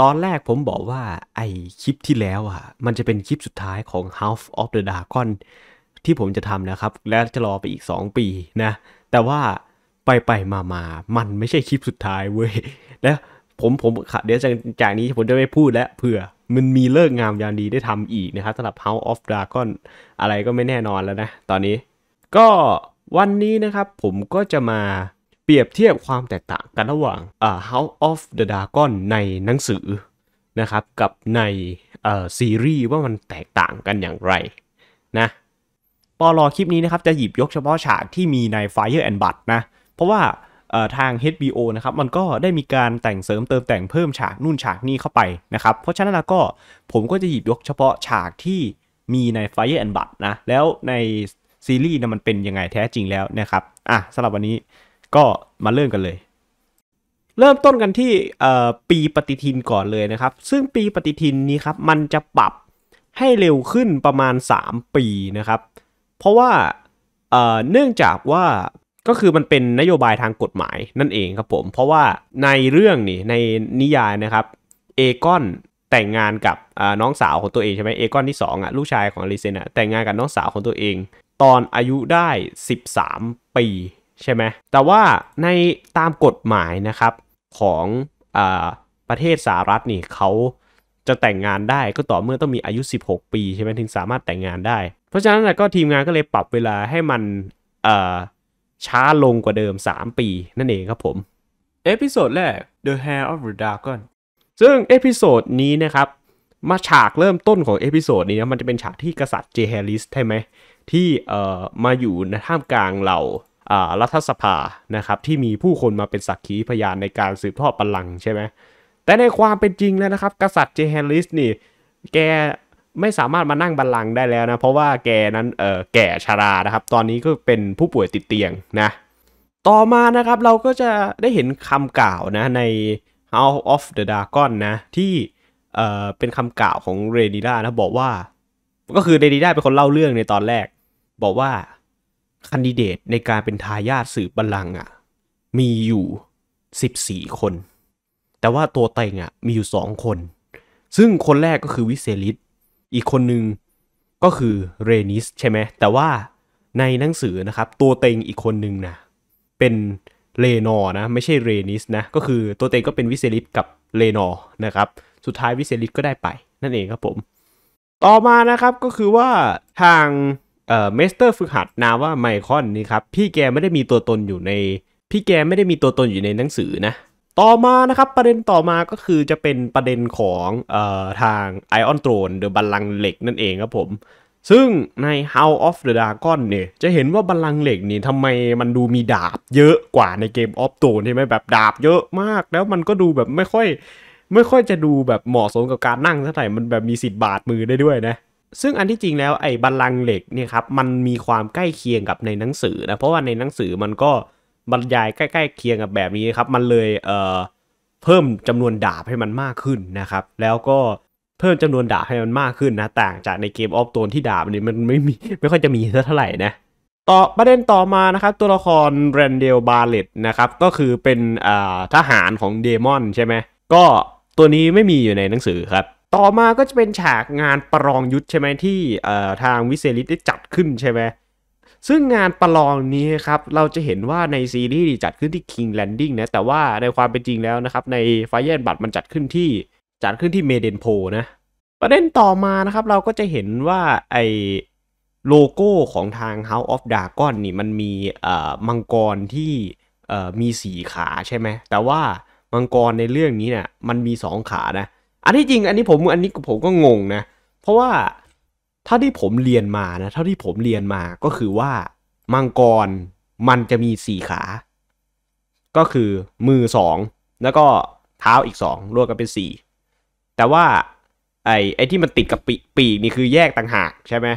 ตอนแรกผมบอกว่าไอคลิปที่แล้วอ่ะ มันจะเป็นคลิปสุดท้ายของ House of the Dragon ที่ผมจะทำนะครับ และจะรอไปอีก 2 ปีนะ แต่ว่าไปไปมามามันไม่ใช่คลิปสุดท้ายเว้ยแล้ว ผมผม เดี๋ยวจากจากนี้ผมจะไม่พูดแล้วเผื่อมันมีเลิกงามยามดีได้ทำอีกนะครับสำหรับ House of Dragon อะไรก็ไม่แน่นอนแล้วนะ ตอนนี้ก็วันนี้นะครับ ผมก็จะมาเปรียบเทียบความแตกต่างกันระหว่าง House of the Dragon ในหนังสือนะครับกับในซีรีส์ว่ามันแตกต่างกันอย่างไรนะปอลอคลิปนี้นะครับจะหยิบยกเฉพาะฉากที่มีใน Fire and Blood นะ เพราะว่าทาง HBO นะครับมันก็ได้มีการแต่งเสริมเติมแต่งเพิ่มฉากนู่นฉากนี่เข้าไปนะครับ เพราะฉะนั้นแล้วก็ผมก็จะหยิบยกเฉพาะฉากที่มีใน Fire and Blood นะ แล้วในซีรีส์นะมันเป็นยังไงแท้จริงแล้วนะครับ อ่ะสำหรับวันนี้ก็มาเริ่มกันเลย เริ่มต้นกันที่ปีปฏิทินก่อนเลยนะครับ ซึ่งปีปฏิทินนี้ครับมันจะปรับให้เร็วขึ้นประมาณ 3 ปีนะครับ เพราะว่าเนื่องจากว่าก็คือมันเป็นนโยบายทางกฎหมายนั่นเองครับผมเพราะว่าในเรื่องนี่ในนิยายนะครับเอกอนแต่งงานกับน้องสาวของตัวเองใช่ไหมเอกอนที่2อ่ะลูกชายของอลิเซนอ่ะแต่งงานกับน้องสาวของตัวเอง ตอนอายุได้ 13 ปีใช่ไหม แต่ว่าในตามกฎหมายนะครับ ของอประเทศสหรัฐนี่เขาจะแต่งงานได้ก็ต่อเมื่อต้องมีอายุ 16 ปีใช่ไหมถึงสามารถแต่งงานได้ เพราะฉะนั้นก็ทีมงานก็เลยปรับเวลาให้มันช้าลงกว่าเดิม 3 ปีนั่นเองครับผมเอพิโซดแรก The Hair of the Dragon ซึ่งเอพิโซดนี้นะครับ มาฉากเริ่มต้นของเอพิโซดนี้นะมันจะเป็นฉากที่กษัตริย์เจเฮลิสใช่ไหมที่เอ่อมาอยู่ในท่ามกลางเหล่ารัฐสภานะครับที่มีผู้คนมาเป็นสักขีพยานในการสืบทอดบัลลังก์ใช่ไหมแต่ในความเป็นจริงแล้วนะครับกษัตริย์เจแฮนลิสนี่ แกไม่สามารถมานั่งบัลลังก์ได้แล้วนะเพราะว่าแกนั้นเออแก่ชารานะครับ ตอนนี้ก็เป็นผู้ป่วยติดเตียงนะ ต่อมานะครับเราก็จะได้เห็นคำกล่าวนะใน House of the Dragon นะที่เอ่อเป็นคำกล่าวของเรนิด้านะบอกว่า ก็คือเรนิด้าเป็นคนเล่าเรื่องในตอนแรกบอกว่าคันดิเดตในการเป็นทายาทสืบบัลลังก์อ่ะมีอยู่ 14 คน แต่ว่าตัวเต็งอ่ะมีอยู่ 2 คน ซึ่งคนแรกก็คือวิเซลิส อีกคนหนึ่งก็คือเรนิสใช่ไหม แต่ว่าในหนังสือนะครับ ตัวเต็งอีกคนหนึ่งนะเป็นเลนอนะ ไม่ใช่เรนิสนะ ก็คือตัวเต็งก็เป็นวิเซลิสกับเลนอนะครับ สุดท้ายวิเซลิสก็ได้ไปนั่นเองครับผมต่อมานะครับก็คือว่าทางเอ่อเมสเตอร์ฝึกหัดนาว่าไมคอนนี่ครับ พี่แกไม่ได้มีตัวตนอยู่ใน พี่แกไม่ได้มีตัวตนอยู่ในหนังสือนะ ต่อมานะครับ ประเด็นต่อมาก็คือจะเป็นประเด็นของเอ่อทางไอออนโตรนเดอะบัลลังเหล็กนั่นเองครับผม ซึ่งใน House of the Dragon เนี่ย จะเห็นว่าบัลลังเหล็กนี่ทำไมมันดูมีดาบเยอะกว่าในเกมออฟโตนใช่ไหมแบบดาบเยอะมาก แล้วมันก็ดูแบบไม่ค่อยไม่ค่อยจะดูแบบเหมาะสมกับการนั่งเท่าไหร่มันแบบมีสิทธิ์บาดมือได้ด้วยนะซึ่งอันที่จริงแล้วไอ้บัลลังก์เหล็กเนี่ยครับมันมีความใกล้เคียงกับในหนังสือนะเพราะว่าในหนังสือมันก็บรรยายใกล้ๆเคียงกับแบบนี้ครับมันเลยเอ่อเพิ่มจำนวนดาบให้มันมากขึ้นนะครับแล้วก็เพิ่มจำนวนดาบให้มันมากขึ้นนะต่างจากในเกมออฟตัวที่ดาบนี่มันไม่มีไม่ค่อยจะมีเท่าไหร่นะต่อประเด็นต่อมานะครับตัวละครแรนเดลบาเลตนะครับก็คือเป็นทหารของเดมอนใช่ไหมก็ตัวนี้ไม่มีอยู่ในหนังสือครับต่อมาก็จะเป็นฉากงานประลองยุทธใช่ไหมที่ทางวิเซริตได้จัดขึ้นใช่ไหมซึ่งงานประลองนี้ครับเราจะเห็นว่าในซีรีส์จัดขึ้นที่ King Landing นะแต่ว่าในความเป็นจริงแล้วนะครับในไฟเยนบัตมันจัดขึ้นที่จัดขึ้นที่เมเดนโพนะประเด็นต่อมานะครับเราก็จะเห็นว่าไอโลโก้ของทาง House of Dragon นี่มันมีมังกรที่มีสีขาใช่ไหมแต่ว่ามังกรในเรื่องนี้เนะี่ยมันมี 2 ขานะอันที่จริงอันนี้ผมอันนี้ผมก็งงนะ เพราะว่าเท่าที่ผมเรียนมานะเท่าที่ผมเรียนมาก็คือว่า มังกรมันจะมีสี่ขา ก็คือมือสองแล้วก็เท้าอีกสองรวมกันเป็นสี่แต่ว่าไอ้ไอ้ที่มันติดกับปีปกนี่คือแยกต่างหาก ใช่ไหม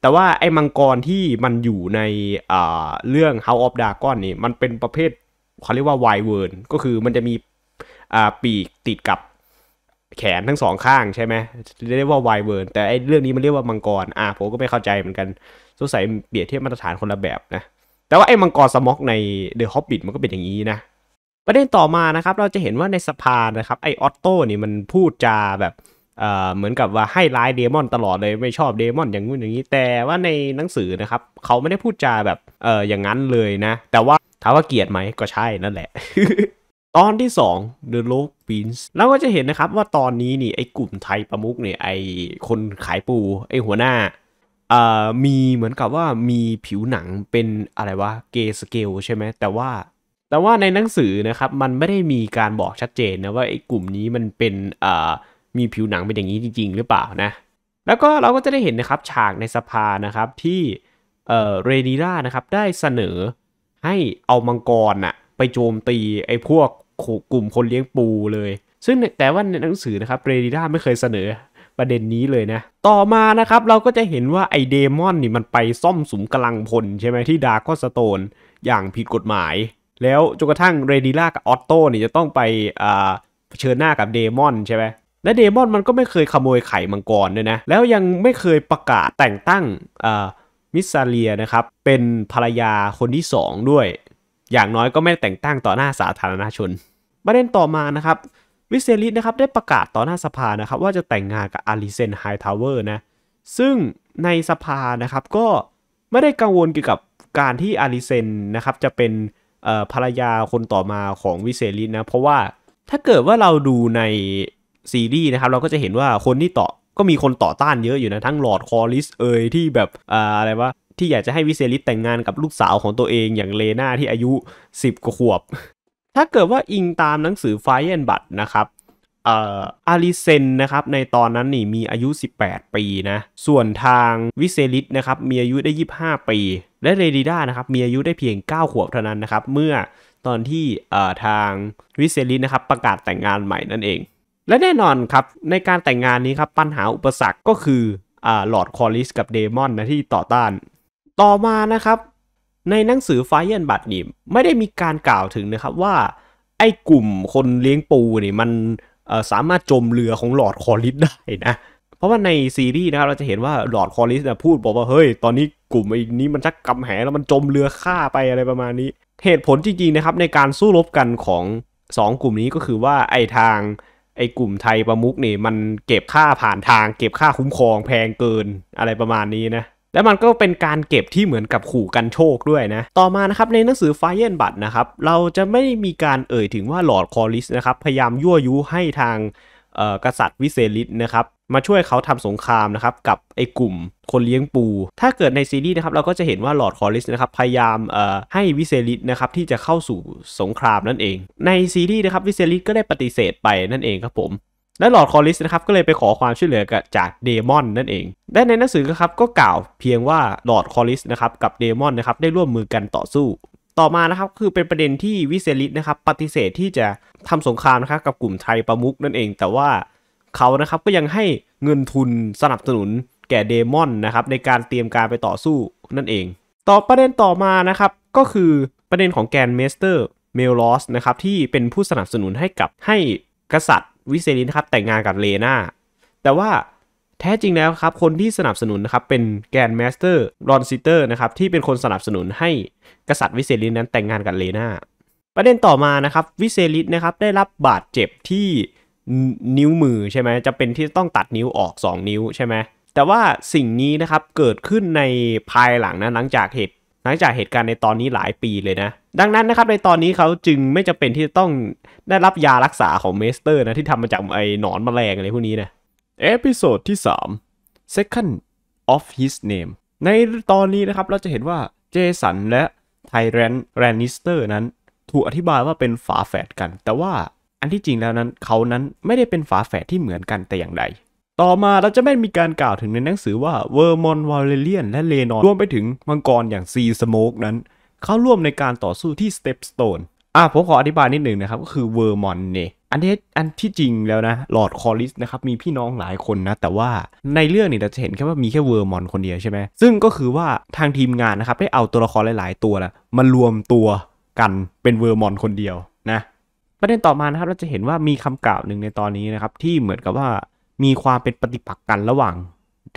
แต่ว่าไอ้มังกรที่มันอยู่ในเรื่อง House of Dragon นี่มันเป็นประเภทเขาเรียกว่า Wyvern ก็คือมันจะมีปีกติดกับแขนทั้งสองข้างใช่ไหมเรียกว่าไวเวิร์นแต่ไอ้เรื่องนี้มันเรียกว่ามังกรอ่ะผมก็ไม่เข้าใจเหมือนกันสงสัยเปรียบเทียบมาตรฐานคนละแบบนะ แต่ว่าไอ้มังกรสม็อกในเดอะฮอบบิทมันก็เป็นอย่างนี้นะ ประเด็นต่อมานะครับเราจะเห็นว่าในสภานะครับไอออตโต้นี่มันพูดจาแบบเหมือนกับว่าให้ร้ายเดมอนตลอดเลย ไม่ชอบเดมอนอย่างนู้นอย่างนี้แต่ว่าในหนังสือนะครับเขาไม่ได้พูดจาแบบเอออย่างนั้นเลยนะแต่ว่าถามว่าเกลียดไหมก็ใช่นั่นแหละตอนที่ 2 The Log p e a n s เราก็จะเห็นนะครับว่าตอนนี้นี่ ไอ้กลุ่มไทยประมุกเนี่ย ไอ้คนขายปู ไอ้หัวหน้าอ่ามีเหมือนกับว่ามีผิวหนังเป็นอะไรวะเกสเกลใช่ไหมแต่ว่าแต่ว่าในหนังสือนะครับ มันไม่ได้มีการบอกชัดเจนนะว่าไอ้กลุ่มนี้มันเป็นอ่ามีผิวหนังเป็นอย่างนี้จริง ๆ หรือเปล่านะ แล้วก็เราก็จะได้เห็นนะครับฉากในสภานะครับที่เอ่อเรนีรานะครับได้เสนอให้เอามังกรอะไปโจมตีไอ้พวกกลุ่มคนเลี้ยงปูเลย ซึ่งแต่ว่าในหนังสือนะครับเรดิด้าไม่เคยเสนอประเด็นนี้เลยนะต่อมานะครับเราก็จะเห็นว่าไอเดมอนนี่มันไปซ่อมสมกำลังพลใช่ไหมที่ดาร์คอสโตน อย่างผิดกฎหมาย แล้วจนกระทั่งเรดิล่ากับออตโต้นี่ยจะต้องไปอ่าเผชิญหน้ากับเดมอนใช่ไหมและเดมอนมันก็ไม่เคยขโมยไข่มังกรด้วยนะแล้วยังไม่เคยประกาศแต่งตั้งมิสซาเลียนะครับเป็นภรรยาคนที่2ด้วยอย่างน้อยก็ไม่แต่งตั้งต่อหน้าสาธารณชน ประเด็นต่อมานะครับวิเซลิสนะครับได้ประกาศต่อหน้าสภานะครับว่าจะแต่งงานกับอาริเซนไฮทาวเวอร์นะซึ่งในสภานะครับก็ไม่ได้กังวลเกี่ยวกับการที่อาริเซนนะครับจะเป็นภรรยาคนต่อมาของวิเซลิสนะเพราะว่าถ้าเกิดว่าเราดูในซีรีส์นะครับเราก็จะเห็นว่าคนที่ต่อก็มีคนต่อต้านเยอะอยู่นะทั้งหลอดคอริสเอยที่แบบออะไรวะที่อยากจะให้วิเซลิสแต่งงานกับลูกสาวของตัวเองอย่างเลนาที่อายุ 10 กว่าขวบ ถ้าเกิดว่าอิงตามหนังสือไฟแอนบัตนะครับ อาริเซนนะครับในตอนนั้นนี่มีอายุ 18 ปีนะ ส่วนทางวิเซลิสนะครับมีอายุได้ 25 ปี และเรดิด้านะครับมีอายุได้เพียง 9 ขวบเท่านั้นนะครับเมื่อตอนที่ทางวิเซลิสนะครับประกาศแต่งงานใหม่นั่นเอง และแน่นอนครับในการแต่งงานนี้ครับปัญหาอุปสรรคก็คือหลอดคอริสกับเดมอนนะที่ต่อต้านต่อมานะครับ ในหนังสือไฟเยันบัตนี่ไม่ได้มีการกล่าวถึงนะครับว่า ไอ้กลุ่มคนเลี้ยงปูนี่มันสามารถจมเรือของหลอดคอริสได้นะ เพราะว่าในซีรีส์นะครับเราจะเห็นว่าหลอดคอริสนะพูดบอกว่าเฮ้ยตอนนี้กลุ่มไอ้นี้มันชักกำแหงแล้วมันจมเรือฆ่าไปอะไรประมาณนี้ เหตุผลจริงๆนะครับในการสู้รบกันของ 2 กลุ่มนี้ก็คือว่าไอ้ทางไอ้กลุ่มไทยประมุกนี่มันเก็บค่าผ่านทาง เก็บค่าคุ้มครองแพงเกินอะไรประมาณนี้นะและมันก็เป็นการเก็บที่เหมือนกับขู่กันโชคด้วยนะ ต่อมานะครับในหนังสือไฟเยนบัตนะครับเราจะไม่มีการเอ่ยถึงว่าหลอดคอริสนะครับพยายามยั่วยุให้ทางกษัตริย์วิเซลิสนะครับมาช่วยเขาทำสงครามนะครับกับไอ้กลุ่มคนเลี้ยงปู ถ้าเกิดในซีรีส์นะครับเราก็จะเห็นว่าหลอดคอริสนะครับพยายามให้วิเซลิสนะครับที่จะเข้าสู่สงครามนั่นเอง ในซีรีส์นะครับวิเซลิสก็ได้ปฏิเสธไปนั่นเองครับผมและหลอดคอริสนะครับก็เลยไปขอความช่วยเหลือจากเดมอนนั่นเอง และในหนังสือครับก็กล่าวเพียงว่าหลอดคอริสนะครับกับเดมอนนะครับได้ร่วมมือกันต่อสู้ ต่อมานะครับคือเป็นประเด็นที่วิเซลิสนะครับปฏิเสธที่จะทำสงครามนะครับกับกลุ่มไทยประมุกนั่นเอง แต่ว่าเขานะครับก็ยังให้เงินทุนสนับสนุนแก่เดมอนนะครับในการเตรียมการไปต่อสู้นั่นเองต่อประเด็นต่อมานะครับก็คือประเด็นของแกนเมสเตอร์เมลลอสนะครับที่เป็นผู้สนับสนุนให้กับให้กษัตริย์วิเซลินนะครับแต่งงานกับเลนาแต่ว่าแท้จริงแล้วครับคนที่สนับสนุนนะครับเป็นแกนแมสเตอร์รอนซิเตอร์นะครับที่เป็นคนสนับสนุนให้กษัตริย์วิเซลินนั้นแต่งงานกับเลนาประเด็นต่อมานะครับวิเซลินนะครับได้รับบาดเจ็บที่นิ้วมือใช่ไหมจะเป็นที่ต้องตัดนิ้วออก 2 นิ้วใช่ไหมแต่ว่าสิ่งนี้นะครับเกิดขึ้นในภายหลังนะหลังจากเหตุลังจากเหตุการณ์ในตอนนี้หลายปีเลยนะ ดังนั้นนะครับในตอนนี้เขาจึงไม่จำเป็นที่จะต้องได้รับยารักษาของเมสเตอร์นะที่ทำมาจากไอ้หนอนมแมลงอะไรพวกนี้นะเอพิโซดที่ 3 second of his name ในตอนนี้นะครับเราจะเห็นว่าเจสันและไทแรน แรนนิสเตอร์นั้นถูกอธิบายว่าเป็นฝาแฝดกัน แต่ว่าอันที่จริงแล้วนั้นเขานั้นไม่ได้เป็นฝาแฝดที่เหมือนกันแต่อย่างใดต่อมาเราจะไม่มีการกล่าวถึงในหนังสือว่าเวอร์มอนวลเลเลียนและเลนอน รวมไปถึงมังกรอย่างซีสโมกนั้นเข้าร่วมในการต่อสู้ที่สเตปสโตนอ่ะผมขออธิบายนิดหนึ่งนะครับก็คือเวอร์มอนเนี่ยอันที่อันที่จริงแล้วนะลอร์ดคอลิสนะครับมีพี่น้องหลายคนนะ แต่ว่าในเรื่องนี่เราจะเห็นแค่ว่ามีแค่เวอร์มอนคนเดียวใช่ไหมซึ่งก็คือว่าทางทีมงานนะครับได้เอาตัวละครหลายๆตัวนะมารวมตัวกันเป็นเวอร์มอนคนเดียวนะประเด็นต่อมานะครับเราจะเห็นว่ามีคำกล่าวหนึ่งในตอนนี้นะครับที่เหมือนกับว่ามีความเป็นปฏิปักษ์กันระหว่าง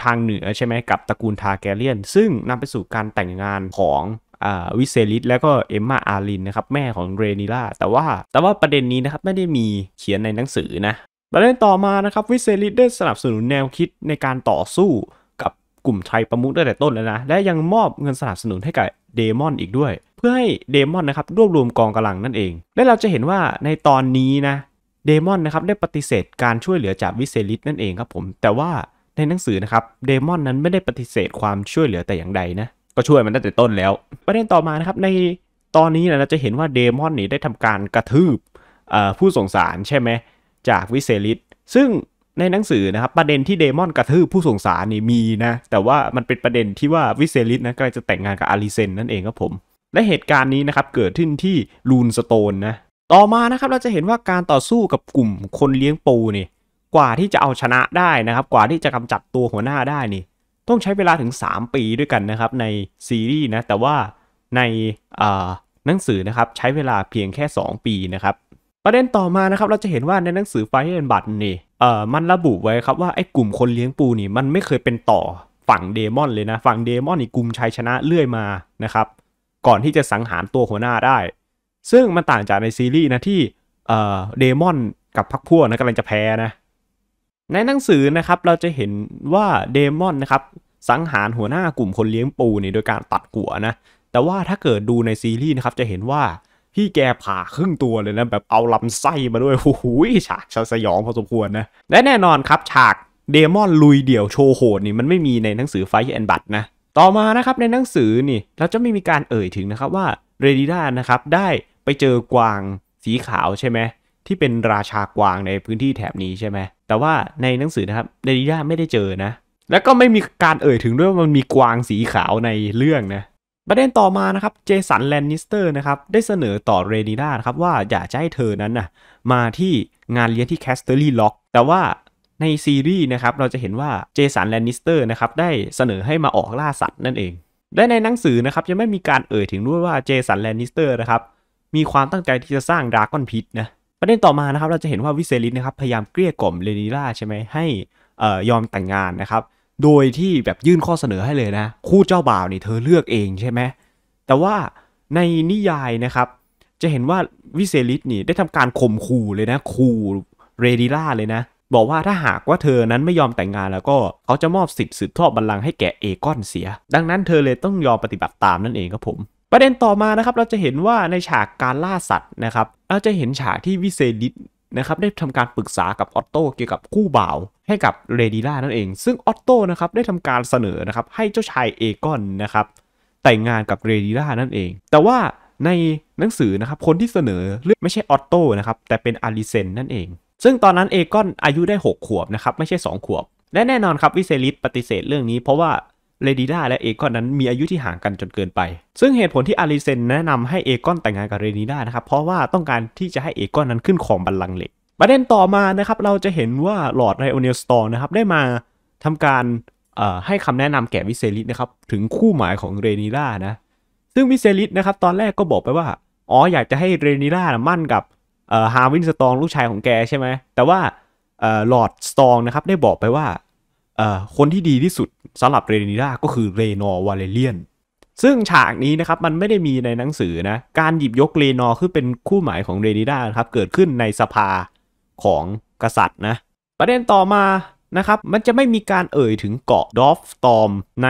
ทางเหนือใช่ไหมกับตระกูลทาแกเลียนซึ่งนำไปสู่การแต่งงานของวิเซลิสและก็เอมมาอารินนะครับแม่ของเรนิล่าแต่ว่าแต่ว่าประเด็นนี้นะครับไม่ได้มีเขียนในหนังสือนะประเด็นต่อมานะครับวิเซลิสได้สนับสนุนแนวคิดในการต่อสู้ กับกลุ่มชายประมุขตั้งแต่ต้นแล้วนะและยังมอบเงินสนับสนุนให้กับเดมอนอีกด้วย เพื่อให้เดมอนนะครับรวบรวมกองกำลังนั่นเองและเราจะเห็นว่าในตอนนี้นะเดมอนนะครับได้ปฏิเสธการช่วยเหลือจากวิเซลิสนั่นเองครับผม แต่ว่าในหนังสือนะครับเดมอนนั้นไม่ได้ปฏิเสธความช่วยเหลือแต่อย่างใดนะ ก็ช่วยมันตั้งแต่ต้นแล้ว ประเด็นต่อมานะครับ ในตอนนี้เราจะเห็นว่าเดมอนนี่ได้ทำการกระทืบผู้สงสารใช่ไหมจากวิเซลิสซึ่งในหนังสือนะครับประเด็นที่เดมอนกระทืบผู้สงสารนี่มีนะแต่ว่ามันเป็นประเด็นที่ว่าวิเซลิสนะกำลังจะแต่งงานกับอาริเซนนั่นเองครับผมและเหตุการณ์นี้นะครับเกิดขึ้นที่ลูนสโตนนะต่อมานะครับ เราจะเห็นว่าการต่อสู้กับกลุ่มคนเลี้ยงปูนี่กว่าที่จะเอาชนะได้นะครับ กว่าที่จะกำจัดตัวหัวหน้าได้นี่ ต้องใช้เวลาถึง 3 ปีด้วยกันนะครับในซีรีส์นะแต่ว่าในหนังสือนะครับใช้เวลาเพียงแค่ 2 ปีนะครับประเด็นต่อมานะครับเราจะเห็นว่าในหนังสือไฟเอ็นบัตนี่เอ่อมันระบุไว้ครับว่าไอ้กลุ่มคนเลี้ยงปูนี่มันไม่เคยเป็นต่อฝั่งเดมอนเลยนะฝั่งเดมอนนี่กลุ่มชัยชนะเลื่อยมานะครับก่อนที่จะสังหารตัวหัวหน้าได้ซึ่งมันต่างจากในซีรีส์นะที่เอ่อเดมอนกับพักพวกนะกำลังจะแพ้นะ ในหนังสือนะครับเราจะเห็นว่าเดมอนนะครับสังหารหัวหน้ากลุ่มคนเลี้ยงปูนี่โดยการตัดหัวนะ แต่ว่าถ้าเกิดดูในซีรีส์นะครับจะเห็นว่า พี่แกผ่าครึ่งตัวเลยนะแบบเอาลำไส้มาด้วยหูยฉากสยองพอสมควรนะ และแน่นอนครับฉากเดมอนลุยเดี่ยวโชว์โหดนี่มันไม่มีในหนังสือไฟแอนบัตนะ ต่อมานะครับในหนังสือนี่เราจะไม่มีการเอ่ยถึงนะครับว่าเรดิด้านะครับได้ไปเจอกวางสีขาวใช่ไหมที่เป็นราชากวางในพื้นที่แถบนี้ใช่ไหมแต่ว่าในหนังสือนะครับเดลิดาไม่ได้เจอนะ แล้วก็ไม่มีการเอ่ยถึงด้วยว่ามันมีกวางสีขาวในเรื่องนะประเด็นต่อมานะครับเจสันแลนนิสเตอร์นะครับได้เสนอต่อเรนิดาครับว่าอยากจะให้เธอนั้นนะมาที่งานเลี้ยงที่แคสเตอรี่ล็อกแต่ว่าในซีรีส์นะครับเราจะเห็นว่าเจสันแลนนิสเตอร์นะครับได้เสนอให้มาออกล่าสัตว์นั่นเองและในหนังสือนะครับยังไม่มีการเอ่ยถึงด้วยว่าเจสันแลนนิสเตอร์นะครับมีความตั้งใจที่จะสร้างดราก้อนพิษนะประเด็นต่อมานะครับเราจะเห็นว่าวิเซลิสนะครับพยายามเกลี้ยกล่อมเลนิล่าใช่ไหมให้ยอมแต่งงานนะครับ โดยที่แบบยื่นข้อเสนอให้เลยนะคู่เจ้าบ่าวนี่เธอเลือกเองใช่ไหมแต่ว่าในนิยายนะครับ จะเห็นว่าวิเซลิสนี่ได้ทำการข่มขู่เลยนะขู่เรดิล่าเลยนะ บอกว่าถ้าหากว่าเธอนั้นไม่ยอมแต่งงาน แล้วก็เขาจะมอบสิทธิ์สืบทอดบัลลังก์ให้แก่เอกอนเสีย ดังนั้นเธอเลยต้องยอมปฏิบัติตามนั่นเองครับผมประเด็นต่อมานะครับเราจะเห็นว่าในฉากการล่าสัตว์นะครับเราจะเห็นฉากที่วิเซดิตนะครับได้ทำการปรึกษากับออตโตเกี่ยวกับคู่บ่าวให้กับเรดิล่านั่นเอง ซึ่งออตโตนะครับได้ทำการเสนอนะครับให้เจ้าชายเอกอนนะครับแต่งงานกับเรดิล่านั่นเอง แต่ว่าในหนังสือนะครับคนที่เสนอเรื่องไม่ใช่ออตโตนะครับแต่เป็นอาริเซนนั่นเองซึ่งตอนนั้นเอกอนอายุได้6 ขวบนะครับไม่ใช่ 2 ขวบ และแน่นอนครับวิเซลิตปฏิเสธเรื่องนี้เพราะว่าเลดีดาและเอกอนนั้นมีอายุที่ห่างกันจนเกินไป ซึ่งเหตุผลที่อาริเซนแนะนำให้เอกอนแต่งงานกับเรดีดานะครับ เพราะว่าต้องการที่จะให้เอกอนนั้นขึ้นของบัลลังก์เหล็ก ประเด็นต่อมานะครับเราจะเห็นว่าลอร์ดไรโอเนลสตอร์นะครับได้มาทำการให้คำแนะนำแก่วิเซลิสนะครับถึงคู่หมายของเรนีด่านะ ซึ่งวิเซลิสนะครับตอนแรกก็บอกไปว่าอ๋ออยากจะให้เรนีด่ามั่นกับฮาวินสตองลูกชายของแกใช่ไหมแต่ว่าหลอร์ดสตองนะครับได้บอกไปว่าคนที่ดีที่สุดสำหรับเรนิด้าก็คือเรนอวาเลเลียน ซึ่งฉากนี้นะครับมันไม่ได้มีในหนังสือนะการหยิบยกเรนอขึ้นเป็นคู่หมายของเรนิด้านะครับเกิดขึ้นในสภาของกษัตริย์นะประเด็นต่อมานะครับมันจะไม่มีการเอ่ยถึงเกาะดอฟตอมใน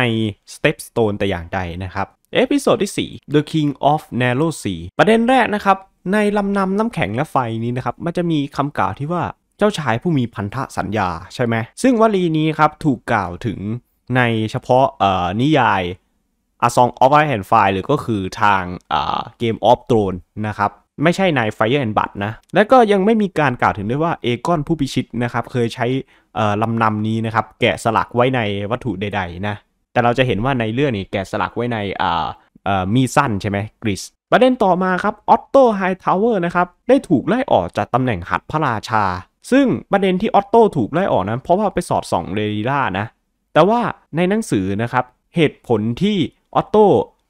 สเตปสโตนแต่อย่างใดนะครับเอพิโซดที่ 4 The King of Narrow Sea ประเด็นแรกนะครับในลำนำน้ำแข็งและไฟนี้นะครับมันจะมีคำกล่าวที่ว่าเจ้าชายผู้มีพันธสัญญาใช่ไหม ซึ่งวลีนี้ครับ ถูกกล่าวถึงในเฉพาะนิยายอาซองออฟไ c e and Fire หรือก็คือทางเกมออฟตรนนะครับ ไม่ใช่ใน f i r ์แอนด์บัตนะและก็ยังไม่มีการกล่าวถึงด้วยว่า เอกอนผู้พิชิตนะครับ เคยใช้ลำนำนี้นะครับ แกะสลักไว้ในวัตถุใด ๆ นะ แต่เราจะเห็นว่าในเรื่องนี้แกะสลักไว้ในมีสั้นใช่ไหมกริสประเด็นต่อมาครับออตโตไฮทาวเวอร์นะครับได้ถูกไล่ออกจากตำแหน่งหัดพระราชาซึ่งประเด็นที่ออตโตถูกไล่ออกนะ เพราะว่าไปสอดส่องเรดิล่านะ แต่ว่าในหนังสือนะครับเหตุผลที่ออตโต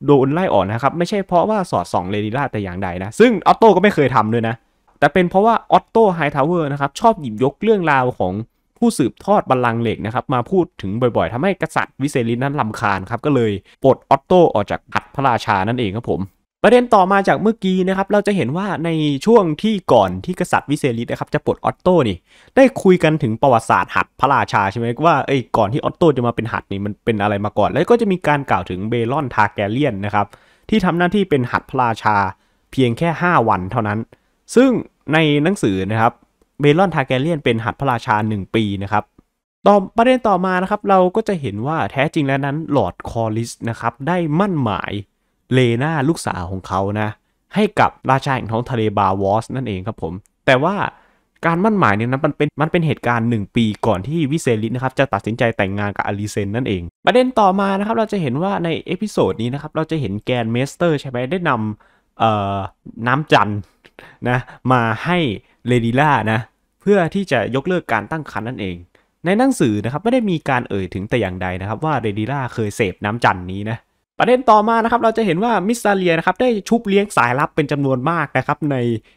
โดนไล่ออกนะครับ ไม่ใช่เพราะว่าสอดส่องเรดิล่าแต่อย่างใดนะ ซึ่งออตโตก็ไม่เคยทำเด้วยนะ แต่เป็นเพราะว่าออตโตไฮทาวเวอร์นะครับชอบหยิบยกเรื่องราวของผู้สืบทอดบัลลังก์เหล็กนะครับ มาพูดถึงบ่อยๆทำให้กษัตริย์วิเซลินนั้นลาคาญครับก็เลยปลดออตโตออกจากพัดพระราชานั่นเองครับผมประเด็นต่อมาจากเมื่อกี้นะครับ เราจะเห็นว่าในช่วงที่ก่อนที่กษัตริย์วิเซริตนะครับจะปลดออตโต้นี่ ได้คุยกันถึงประวัติศาสตร์หัดพระราชาใช่ไหมว่าเอ้ก่อนที่ออตโต้จะมาเป็นหัดนี่มันเป็นอะไรมาก่อน แล้วก็จะมีการกล่าวถึงเบลอนทาแกเลียนนะครับที่ทำหน้าที่เป็นหัดพระราชาเพียงแค่ 5 วันเท่านั้น ซึ่งในหนังสือนะครับเบลอนทาแกเลียนเป็นหัดพระราชา 1 ปีนะครับ ต่อประเด็นต่อมานะครับ เราก็จะเห็นว่าแท้จริงแล้วนั้นลอร์ดคอลิสนะครับได้มั่นหมายเลนาลูกสาวของเขา นะ ให้กับราชาแห่งท้องทะเลบาวอสนั่นเองครับผม แต่ว่าการมั่นหมายเนี่ยนะมันเป็น มันเป็นเหตุการณ์ 1 ปีก่อนที่วิเซลิสนะครับ จะตัดสินใจแต่งงานกับอลิเซนนั่นเอง ประเด็นต่อมานะครับ เราจะเห็นว่าในเอพิโซดนี้นะครับ เราจะเห็นแกนเมสเตอร์ใช่ไหมได้นำน้ำจันนะ มาให้เลดิล่านะ เพื่อที่จะยกเลิกการตั้งครรภ์นั่นเอง ในหนังสือนะครับ ไม่ได้มีการเอ่ยถึงแต่อย่างใดนะครับ ว่าเรดิล่าเคยเสพน้ำจันนี้นะประเด็นต่อมานะครับเราจะเห็นว่ามิสซาเลียนะครับได้ชุบเลี้ยงสายลับเป็นจำนวนมากนะครับใน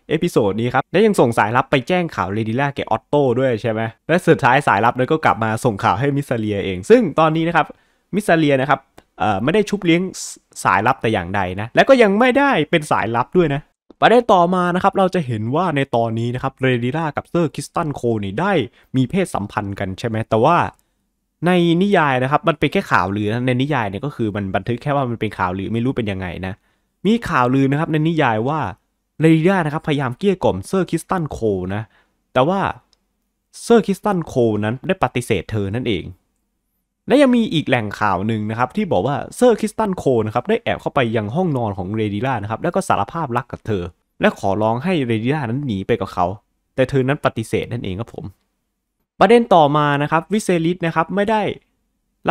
เอพิโซดนี้ครับและยังส่งสายลับไปแจ้งข่าวเลดิล่าแก่ออตโต้ด้วยใช่ไหมและสุดท้ายสายลับนั้นก็กลับมาส่งข่าวให้มิสซาเลียเอง ซึ่งตอนนี้นะครับมิสซาเลียนะครับไม่ได้ชุบเลี้ยงสายลับแต่อย่างใดนะและก็ยังไม่ได้เป็นสายลับด้วยนะประเด็นต่อมานะครับเราจะเห็นว่าในตอนนี้นะครับเรดิล่ากับเซอร์คิสตันโคนี่ได้มีเพศสัมพันธ์กันใช่ไหมแต่ว่าในนิยายนะครับมันเป็นแค่ข่าวลือในนิยายเนี่ยก็คือมันบันทึกแค่ว่ามันเป็นข่าวลือไม่รู้เป็นยังไงนะมีข่าวลือนะครับในนิยายว่าเรดิด้านะครับพยายามเกลี้ยกล่อมเซอร์คิสตันโคนะแต่ว่าเซอร์คิสตันโคนั้นได้ปฏิเสธเธอนั่นเอง และยังมีอีกแหล่งข่าวหนึ่งนะครับที่บอกว่าเซอร์คิสตันโคนะครับได้แอบเข้าไปยังห้องนอนของเรดิล่านะครับแล้วก็สารภาพรักกับเธอและขอร้องให้เรดิล่านั้นหนีไปกับเขา แต่เธอนั้นปฏิเสธนั่นเองครับผมประเด็นต่อมานะครับวิเซลิสนะครับไม่ได้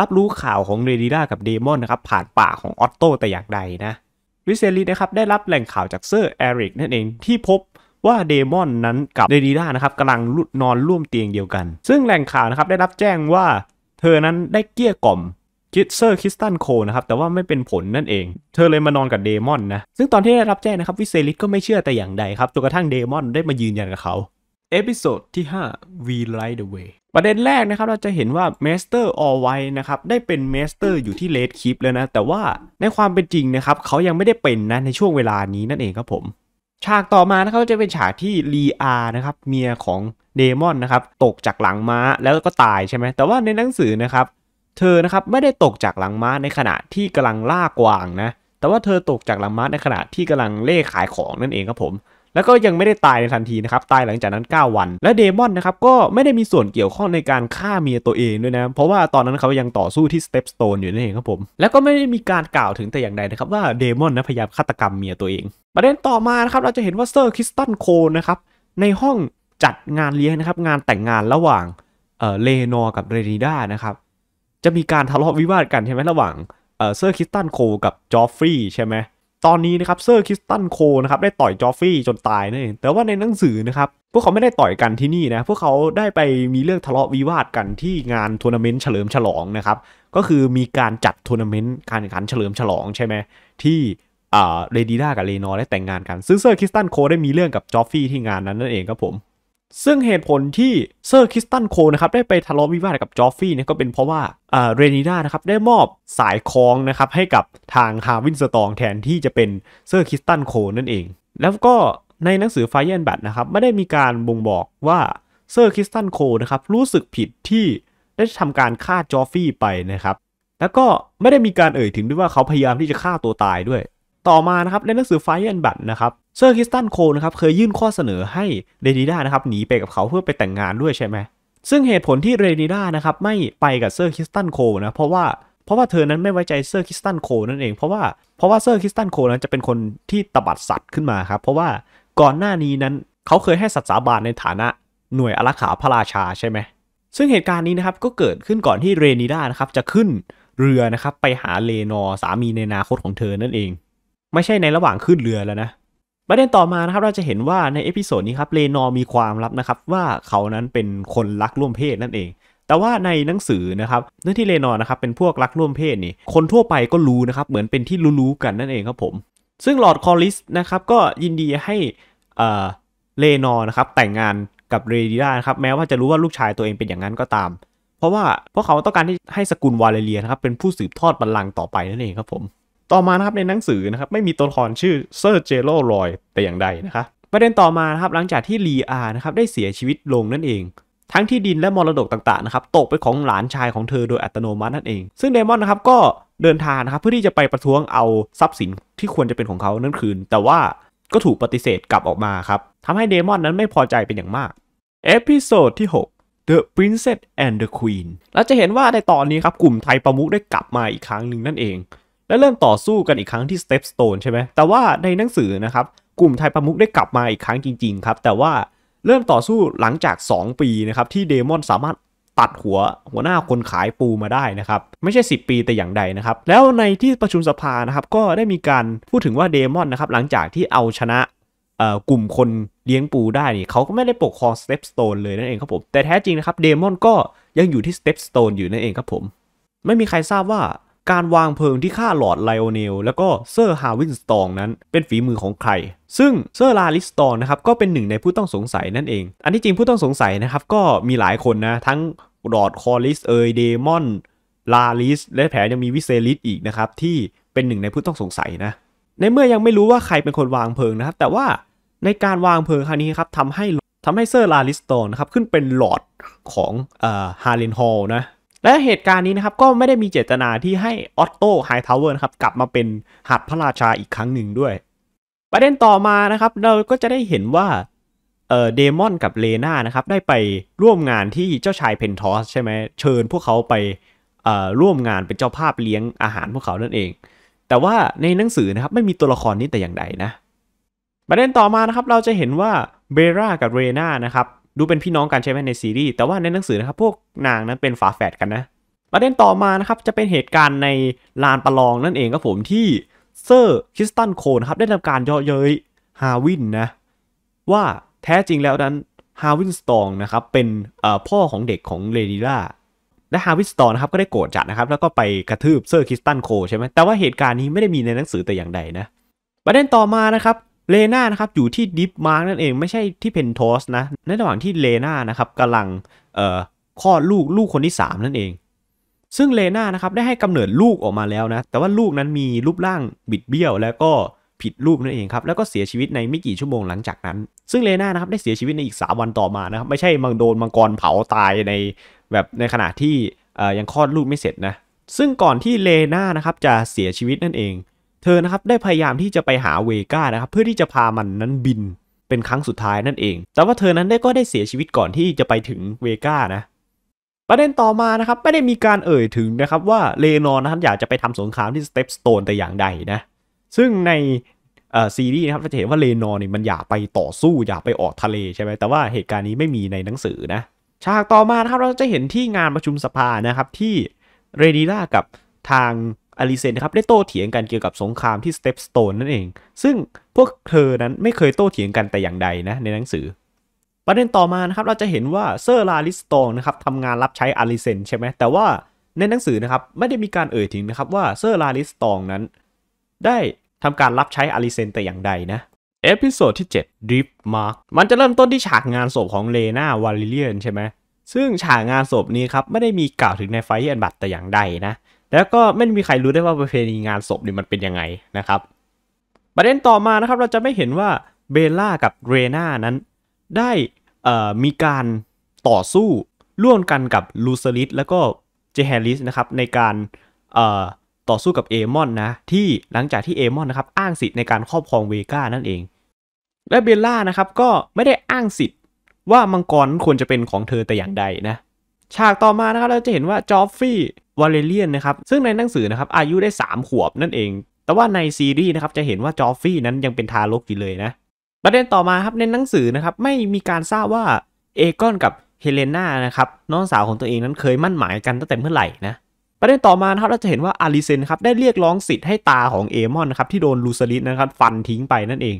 รับรู้ข่าวของเรดิล่ากับเดมอนนะครับผ่านปากของออตโตแต่อย่างใดนะวิเซลิสนะครับได้รับแหล่งข่าวจากเซอร์แอริกนั่นเองที่พบว่าเดมอนนั้นกับเรดิล่านะครับกำลังนอนร่วมเตียงเดียวกันซึ่งแหล่งข่าวนะครับได้รับแจ้งว่า เธอนั้นได้เกี้ยกล่อมคิดเซอร์คิสตันโคนะครับแต่ว่าไม่เป็นผลนั่นเอง เธอเลยมานอนกับเดมอนนะซึ่งตอนที่ได้รับแจ้งนะครับวิเซลิสก็ไม่เชื่อแต่อย่างใดครับจนกระทั่งเดมอนได้มายืนยันกับเขาเอพิโซดที่5 We Light the Way ประเด็นแรกนะครับเราจะเห็นว่า Master All w ไว้นะครับได้เป็น Master อยู่ที่ Red Keep แล้วนะ แต่ว่าในความเป็นจริงนะครับเขายังไม่ได้เป็นนะในช่วงเวลานี้นั่นเองครับผมฉากต่อมานะครับจะเป็นฉากที่ลีอานะครับเมียของเดมอนนะครับตกจากหลังม้าแล้วก็ตายใช่ไหมแต่ว่าในหนังสือนะครับเธอนะครับไม่ได้ตกจากหลังม้าในขณะที่กำลังล่ากวางนะ แต่ว่าเธอตกจากหลังม้าในขณะที่กำลังเล่ขายของนั่นเองครับผมแล้วก็ยังไม่ได้ตายในทันทีนะครับตายหลังจากนั้น 9 วัน และเดมอนนะครับก็ไม่ได้มีส่วนเกี่ยวข้องในการฆ่าเมียตัวเองด้วยนะ เพราะว่าตอนนั้นเขายังต่อสู้ที่สเตปสโตนอยู่นั่นเองครับผมแล้วก็ไม่ได้มีการกล่าวถึงแต่อย่างใดนะครับ ว่าเดมอนนะพยายามฆาตกรรมเมียตัวเอง ประเด็นต่อมานะครับ เราจะเห็นว่าเซอร์คริสตันโคนะครับในห้องจัดงานเลี้ยงนะครับ งานแต่งงานระหว่างเออเลนอกับเรนิด้านะครับจะมีการทะเลาะวิวาทกันใช่ไหมระหว่างเซอร์คริสตันโคกับจอฟฟรีย์ใช่ไหมตอนนี้นะครับเซอร์คริสตันโคนะครับได้ต่อยจอฟฟี่จนตายนั่นเองแต่ว่าในหนังสือนะครับพวกเขาไม่ได้ต่อยกันที่นี่นะ พวกเขาได้ไปมีเรื่องทะเลาะวิวาทกันที่งานทัวร์นาเมนต์เฉลิมฉลองนะครับก็คือมีการจัดทัวร์นาเมนต์การแข่งขันเฉลิมฉลองใช่ไหมที่เรดีด้ากับเลนอร์ได้แต่งงานกันซึ่งเซอร์คริสตันโคได้มีเรื่องกับจอฟฟี่ที่งานนั้นนั่นเองครับผมซึ่งเหตุผลที่เซอร์คิสตันโคนะครับได้ไปทะเลาะวิวาทกับจอฟฟี่เนี่ยก็เป็นเพราะว่าเรนิด้านะครับได้มอบสายคล้องนะครับให้กับทางฮาวินสตองแทนที่จะเป็นเซอร์คิสตันโคนั่นเอง แล้วก็ในหนังสือไฟเอนบัตนะครับไม่ได้มีการบ่งบอกว่าเซอร์คิสตันโคนะครับรู้สึกผิดที่ได้ทำการฆ่าจอฟฟี่ไปนะครับ แล้วก็ไม่ได้มีการเอ่ยถึงด้วยว่าเขาพยายามที่จะฆ่าตัวตายด้วยต่อมานะครับในหนังสือไฟเอนบัตนะครับเซอร์คิสตันโคนะครับเคยยื่นข้อเสนอให้เรนิด้านะครับ หนีไปกับเขาเพื่อไปแต่งงานด้วยใช่ไหมซึ่งเหตุผลที่เรนิด้านะครับ ไม่ไปกับเซอร์คิสตันโคนะเพราะว่าเพราะว่าเธอนั้นไม่ไว้ใจเซอร์คิสตันโคนั่นเอง เพราะว่าเพราะว่าเซอร์คิสตันโคนั้นจะเป็นคนที่ตบัดสัตว์ขึ้นมาครับ เพราะว่าก่อนหน้านี้นั้นเขาเคยให้สัตว์สาบานในฐานะหน่วยอารักขาพระราชาใช่ไหมซึ่งเหตุการณ์นี้นะครับก็เกิดขึ้นก่อนที่เรนิด้านะครับจะขึ้นเรือนะครับไปหาเลนอสามีในนาคตของเธอนั่นเองไม่ใช่ในระหว่างขึ้นเรือแล้วนะประเด็นต่อมานะครับเราจะเห็นว่าในเอพิโซดนี้ครับเลนอมีความลับนะครับว่าเขานั้นเป็นคนรักร่วมเพศนั่นเอง แต่ว่าในหนังสือนะครับเรื่องที่เลนอนะครับเป็นพวกรักร่วมเพศนี่คนทั่วไปก็รู้นะครับเหมือนเป็นที่รู้ๆกันนั่นเองครับผมซึ่งลอร์ดคอลิสนะครับก็ยินดีให้เลนอนะครับแต่งงานกับเรดิด้านะครับแม้ว่าจะรู้ว่าลูกชายตัวเองเป็นอย่างนั้นก็ตาม เพราะว่าพวกเขาต้องการที่ให้สกุลวาเลเรียนะครับเป็นผู้สืบทอดบัลลังก์ต่อไปนั่นเองครับผมต่อมานะครับในหนังสือนะครับไม่มีตัวละครชื่อเซอร์เจโรลอยแต่อย่างใดนะครับประเด็นต่อมานะครับหลังจากที่ลีอานะครับได้เสียชีวิตลงนั่นเอง ทั้งที่ดินและมรดกต่างๆนะครับตกไปของหลานชายของเธอโดยอัตโนมัตินั่นเอง ซึ่งเดมอนนะครับก็เดินทางนะครับเพื่อที่จะไปประท้วงเอาทรัพย์สินที่ควรจะเป็นของเขานั่นคืนแต่ว่าก็ถูกปฏิเสธกลับออกมาครับทำให้เดมอนนั้นไม่พอใจเป็นอย่างมากเอพิโซดที่6 The Princess and the Queen เราจะเห็นว่าในตอนนี้ครับกลุ่มไทยประมุขได้กลับมาอีกครั้งหนึ่งนั่นเองและเริ่มต่อสู้กันอีกครั้งที่สเตปสโตนใช่ไหม แต่ว่าในหนังสือนะครับ กลุ่มไทยประมุกได้กลับมาอีกครั้งจริง ๆ ครับ แต่ว่าเริ่มต่อสู้หลังจาก 2 ปีนะครับที่เดมอนสามารถตัดหัว หัวหน้าคนขายปูมาได้นะครับไม่ใช่ 10 ปีแต่อย่างใดนะครับแล้วในที่ประชุมสภานะครับก็ได้มีการพูดถึงว่าเดมอนนะครับหลังจากที่เอาชนะ กลุ่มคนเลี้ยงปูได้นี่เขาก็ไม่ได้ปกครองสเตปสโตนเลยนั่นเองครับผมแต่แท้จริงนะครับเดมอนก็ยังอยู่ที่สเตปสโตนอยู่นั่นเองครับผม ไม่มีใครทราบว่าการวางเพลิงที่ฆ่าหลอดไลโอเนลแล้วก็เซอร์ฮาวินสตองนั้นเป็นฝีมือของใคร ซึ่งเซอร์ลาลิสตองนะครับก็เป็นหนึ่งในผู้ต้องสงสัยนั่นเอง อันที่จริงผู้ต้องสงสัยนะครับก็มีหลายคนนะทั้งหลอดคอลิสเอยเดมอนลาลิสและแผลยังมีวิเซลิสอีกนะครับที่เป็นหนึ่งในผู้ต้องสงสัยนะ ในเมื่อยังไม่รู้ว่าใครเป็นคนวางเพลิงนะครับ แต่ว่าในการวางเพลิงครั้งนี้ครับทำให้ทำให้เซอร์ลาลิสตอนนะครับขึ้นเป็นหลอดของเอ่อฮาเลนฮอลนะและเหตุการณ์นี้นะครับก็ไม่ได้มีเจตนาที่ให้ออตโต้ไฮทาวเวอร์นะครับกลับมาเป็นหัดพระราชาอีกครั้งหนึ่งด้วย ประเด็นต่อมานะครับ เราก็จะได้เห็นว่าเดมอนกับเลนานะครับได้ไปร่วมงานที่เจ้าชายเพนทอสใช่ไหมเชิญพวกเขาไปร่วมงานเป็นเจ้าภาพเลี้ยงอาหารพวกเขานั่นเอง แต่ว่าในหนังสือนะครับ ไม่มีตัวละครนี้แต่อย่างใดนะประเด็นต่อมานะครับเราจะเห็นว่าเบรากับเรนานะครับดูเป็นพี่น้องกันใช่ไหมในซีรีส์แต่ว่าในหนังสือนะครับพวกนางนั้นเป็นฝาแฝดกันนะ ประเด็นต่อมานะครับจะเป็นเหตุการณ์ในลานประลองนั่นเองครับผมที่เซอร์คริสตันโคนครับได้ทำการเยาะเย้ยฮาวินนะ ว่าแท้จริงแล้วนั้นฮาวินสตองนะครับ เป็นพ่อของเด็กของเลดีล่าและฮาวิสตองนะครับก็ได้โกรธจัดนะครับ แล้วก็ไปกระทืบเซอร์คริสตันโคใช่ไหมแต่ว่าเหตุการณ์นี้ไม่ได้มีในหนังสือแต่อย่างใดนะ ประเด็นต่อมานะครับเลนานะครับอยู่ที่ดิฟมาร์กนั่นเอง ไม่ใช่ที่เพนโทสนะในระหว่างที่เลนานะครับกำลังเอ่อคลอดลูกลูกคนที่3 นั่นเอง ซึ่งเลนานะครับได้ให้กำเนิดลูกออกมาแล้วนะแต่ว่าลูกนั้นมีรูปร่างบิดเบี้ยวแล้วก็ผิดรูปนั่นเองครับแล้วก็เสียชีวิตในไม่กี่ชั่วโมงหลังจากนั้น ซึ่งเลนานะครับได้เสียชีวิตในอีก3 วันต่อมานะครับไม่ใช่มังโดนมังกรเผาตายในแบบในขณะที่ยังคลอดลูกไม่เสร็จนะซึ่งก่อนที่เลนานะครับจะเสียชีวิตนั่นเองเธอนะครับได้พยายามที่จะไปหาเวก้านะครับเพื่อที่จะพามันนั้นบิน เป็นครั้งสุดท้ายนั่นเองแต่ว่าเธอนั้นได้ก็ได้เสียชีวิตก่อนที่จะไปถึงเวก้านะประเด็นต่อมานะครับไม่ได้มีการเอ่ยถึงนะครับว่าเลนอนนะครับอยากจะไปทำสงครามที่สเตปสโตนแต่อย่างใดนะซึ่งในซีรีส์นะครับจะเห็นว่าเลนอนเนี่ยมันอยากไปต่อสู้อยากไปออกทะเลใช่ไหมแต่ว่าเหตุการณ์นี้ไม่มีในหนังสือนะฉากต่อมานะครับเราจะเห็นที่งานประชุมสภานะครับที่เรดีล่ากับทางอลิเซนครับได้โต้เถียงกันเกี่ยวกับสงครามที่สเตปสโตนนั่นเอง ซึ่งพวกเธอนั้นไม่เคยโต้เถียงกันแต่อย่างใดนะ ในหนังสือ ประเด็นต่อมานะครับเราจะเห็นว่าเซอร์ลาลิสตองนะครับทำงานรับใช้อลิเซนใช่ไหมแต่ว่าในหนังสือนะครับไม่ได้มีการเอ่ยถึงนะครับว่าเซอร์ลาลิสตองนั้น ได้ทำการรับใช้อลิเซนแต่อย่างใดนะเอพิโซดที่7 Drip Mark มันจะเริ่มต้นที่ฉากงานศพของเลนาวาลิเลียนใช่ไหมซึ่งฉากงานศพนี้ครับไม่ได้มีกล่าวถึงในไฟเอ็นบัตแต่อย่างใดนะแล้วก็ไม่มีใครรู้ได้ว่าประเพณีงานศพนี่มันเป็นยังไงนะครับประเด็นต่อมานะครับเราจะไม่เห็นว่าเบลล่ากับเรนานั้น ได้มีการต่อสู้ร่วมกันกับลูซาริสแล้วก็ เจแฮริสนะครับในการต่อสู้กับเอมอนนะที่หลังจากที่เอมอนนะครับอ้างสิทธิ์ในการครอบครองเวก้านั่นเอง และเบลล่านะครับก็ไม่ได้อ้างสิทธิ์ ว่ามังกรควรจะเป็นของเธอแต่อย่างใดนะฉากต่อมานะครับเราจะเห็นว่าจอฟฟี่วาเลเรียนนะครับ ซึ่งในหนังสือนะครับอายุได้ 3 ขวบนั่นเอง แต่ว่าในซีรีส์นะครับจะเห็นว่าจอฟฟี่นั้นยังเป็นทารกอยู่เลยนะ ประเด็นต่อมาครับในหนังสือนะครับไม่มีการทราบว่าเอกอนกับเฮเลนานะครับน้องสาวของตัวเองนั้นเคยมั่นหมายกันตั้งแต่เมื่อไหร่นะประเด็นต่อมาครับเราจะเห็นว่าอาริเซนครับได้เรียกร้องสิทธิ์ให้ตาของเอมอนนะครับที่โดนลูซาริสนะครับฟันทิ้งไปนั่นเอง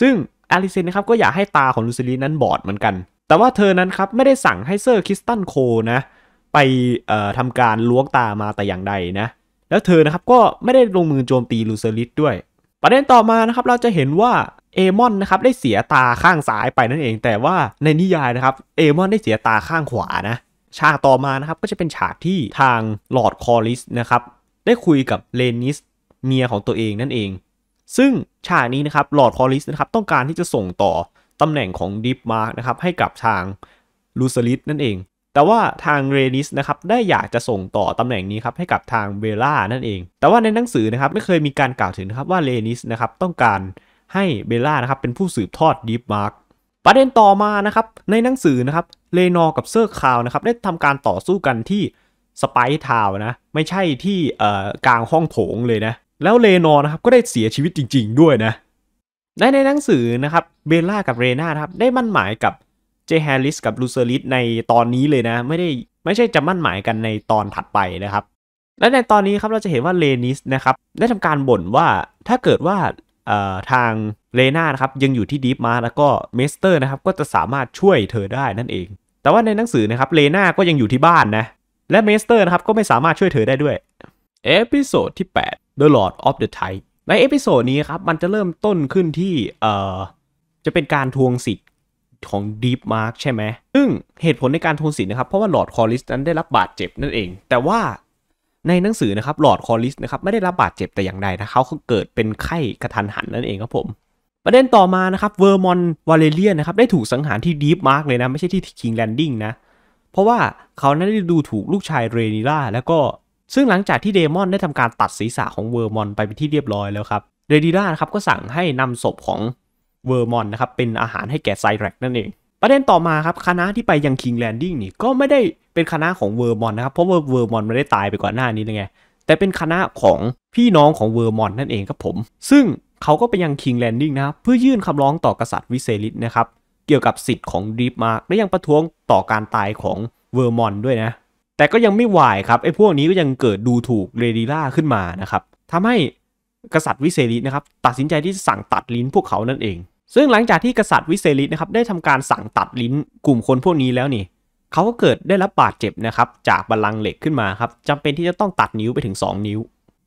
ซึ่งอาริเซนนะครับก็อยากให้ตาของลูซาริสนั้นบอดเหมือนกัน แต่ว่าเธอนั้นครับไม่ได้สั่งให้เซอร์คิสตันโคนะไปทำการล้วงตามาแต่อย่างใดนะแล้วเธอนะครับก็ไม่ได้ลงมือโจมตีลูเซอลิสด้วย ประเด็นต่อมานะครับเราจะเห็นว่าเอมอนนะครับได้เสียตาข้างซ้ายไปนั่นเอง แต่ว่าในนิยายนะครับเอมอนได้เสียตาข้างขวานะฉากต่อมานะครับก็จะเป็นฉากที่ทางลอร์ดคอริสนะครับได้คุยกับเลนิสเมียของตัวเองนั่นเอง ซึ่งฉากนี้นะครับลอร์ดคอริสนะครับต้องการที่จะส่งต่อตำแหน่งของดิฟมาร์กนะครับให้กับทางลูซาลิสนั่นเองแต่ว่าทางเรนิสนะครับได้อยากจะส่งต่อตำแหน่งนี้ครับให้กับทางเบล่านั่นเองแต่ว่าในหนังสือนะครับไม่เคยมีการกล่าวถึงนะครับว่าเรนิสนะครับต้องการให้เบล่านะครับเป็นผู้สืบทอดดีฟมาร์กประเด็นต่อมานะครับในหนังสือนะครับเลนอกับเซอร์คาวนะครับได้ทำการต่อสู้กันที่สไปทาวนะไม่ใช่ที่กลางห้องโถงเลยนะแล้วเลนอนะครับก็ได้เสียชีวิตจริง ๆ ด้วยนะในในหนังสือนะครับเบลล่ากับเรนาครับได้มั่นหมายกับเจแฮริสกับลูเซอริสในตอนนี้เลยนะ ไม่ได้ไม่ใช่จะมั่นหมายกันในตอนถัดไปนะครับ และในตอนนี้ครับเราจะเห็นว่าเลนิสนะครับได้ทำการบ่นว่าถ้าเกิดว่าทางเลนานะครับยังอยู่ที่ดีฟมาแล้วก็เมสเตอร์นะครับก็จะสามารถช่วยเธอได้นั่นเอง แต่ว่าในหนังสือนะครับเลนา ก็ยังอยู่ที่บ้านนะ และเมสเตอร์นะครับก็ไม่สามารถช่วยเธอได้ด้วยเอพิโซดที่ 8 The Lord of the Tide ในเอพิโซดนี้ครับมันจะเริ่มต้นขึ้นที่จะเป็นการทวงสิทธิของ Deep Mark ใช่ไหมซึ่ง เหตุผลในการทวงสินนะครับ เพราะว่าหลอดคอริสนั้นได้รับบาดเจ็บนั่นเอง แต่ว่าในหนังสือนะครับหลอดคอริสนะครับ ไม่ได้รับบาดเจ็บแต่อย่างใดนะเขาเกิดเป็นไข้กระทันหันนั่นเองครับผม ประเด็นต่อมานะครับเวอร์มอนวาเลเรียนนะครับ ได้ถูกสังหารที่ดีฟมาร์กเลยนะ ไม่ใช่ที่คิงแลนดิ้งนะ เพราะว่าเขานั้นได้ดูถูกลูกชายเรนิล่าแล้วก็ซึ่งหลังจากที่เดมอนได้ทำการตัดศีรษะของเวอร์มอนไปเป็นที่เรียบร้อยแล้วครับเรนิล่านะครับก็สั่งให้นำศพของเวอร์มอนนะครับเป็นอาหารให้แก่ไซแรกนั่นเอง ประเด็นต่อมาครับคณะที่ไปยังคิงแลนดิ้งนี่ก็ไม่ได้เป็นคณะของเวอร์มอนนะครับเพราะว่าเวอร์มอนไม่ได้ตายไปก่อนหน้านี้ไงแต่เป็นคณะของพี่น้องของเวอร์มอนนั่นเองครับผม ซึ่งเขาก็ไปยังคิงแลนดิ้งนะเพื่อยื่นคำร้องต่อกษัตริย์วิเซลิตนะครับเกี่ยวกับสิทธิ์ของดีฟมาร์กและยังประท้วงต่อการตายของเวอร์มอนด้วยนะแต่ก็ยังไม่ไหวครับไอ้พวกนี้ก็ยังเกิดดูถูกเรดิล่าขึ้นมานะครับทำให้กษัตริย์วิเซลิตนะครับตัดสินใจที่สั่งตัดลิ้น พวกเขานั่นเองซึ่งหลังจากที่กษัตริย์วิเซลิตนะครับได้ทำการสั่งตัดลิ้นกลุ่มคนพวกนี้แล้วนี่เขาก็เกิดได้รับบาดเจ็บนะครับจากบัลลังเหล็กขึ้นมาครับจำเป็นที่จะต้องตัดนิ้วไปถึง 2 นิ้ว